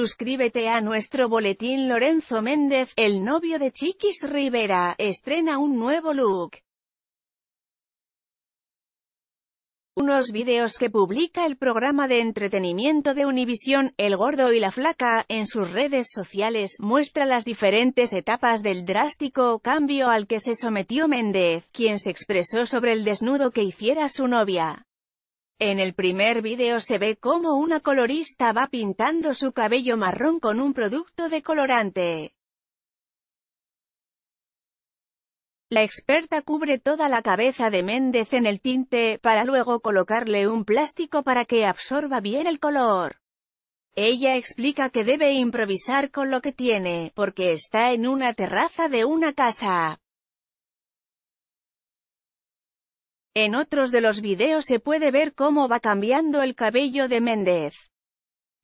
Suscríbete a nuestro boletín Lorenzo Méndez, el novio de Chiquis Rivera, estrena un nuevo look. Unos vídeos que publica el programa de entretenimiento de Univisión, El Gordo y la Flaca, en sus redes sociales, muestra las diferentes etapas del drástico cambio al que se sometió Méndez, quien se expresó sobre el desnudo que hiciera su novia. En el primer video se ve cómo una colorista va pintando su cabello marrón con un producto de colorante. La experta cubre toda la cabeza de Méndez en el tinte, para luego colocarle un plástico para que absorba bien el color. Ella explica que debe improvisar con lo que tiene, porque está en una terraza de una casa, En otros de los videos se puede ver cómo va cambiando el cabello de Méndez.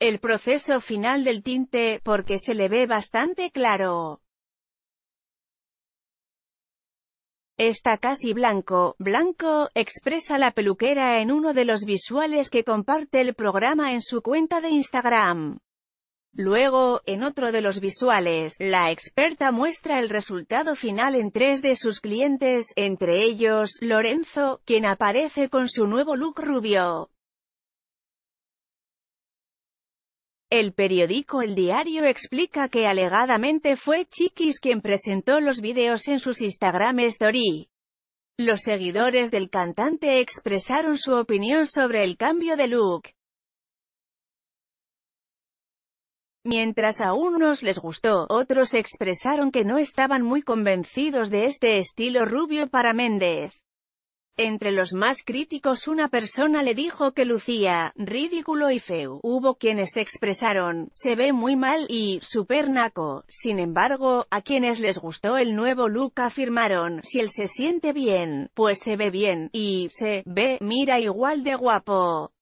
El proceso final del tinte, porque se le ve bastante claro. Está casi blanco, blanco, expresa la peluquera en uno de los visuales que comparte el programa en su cuenta de Instagram. Luego, en otro de los visuales, la experta muestra el resultado final en tres de sus clientes, entre ellos, Lorenzo, quien aparece con su nuevo look rubio. El periódico El Diario explica que alegadamente fue Chiquis quien presentó los videos en sus Instagram Story. Los seguidores del cantante expresaron su opinión sobre el cambio de look. Mientras a unos les gustó, otros expresaron que no estaban muy convencidos de este estilo rubio para Méndez. Entre los más críticos una persona le dijo que lucía, ridículo y feo. Hubo quienes expresaron, se ve muy mal y, super naco. Sin embargo, a quienes les gustó el nuevo look afirmaron, si él se siente bien, pues se ve bien, y, se, ve, mira igual de guapo.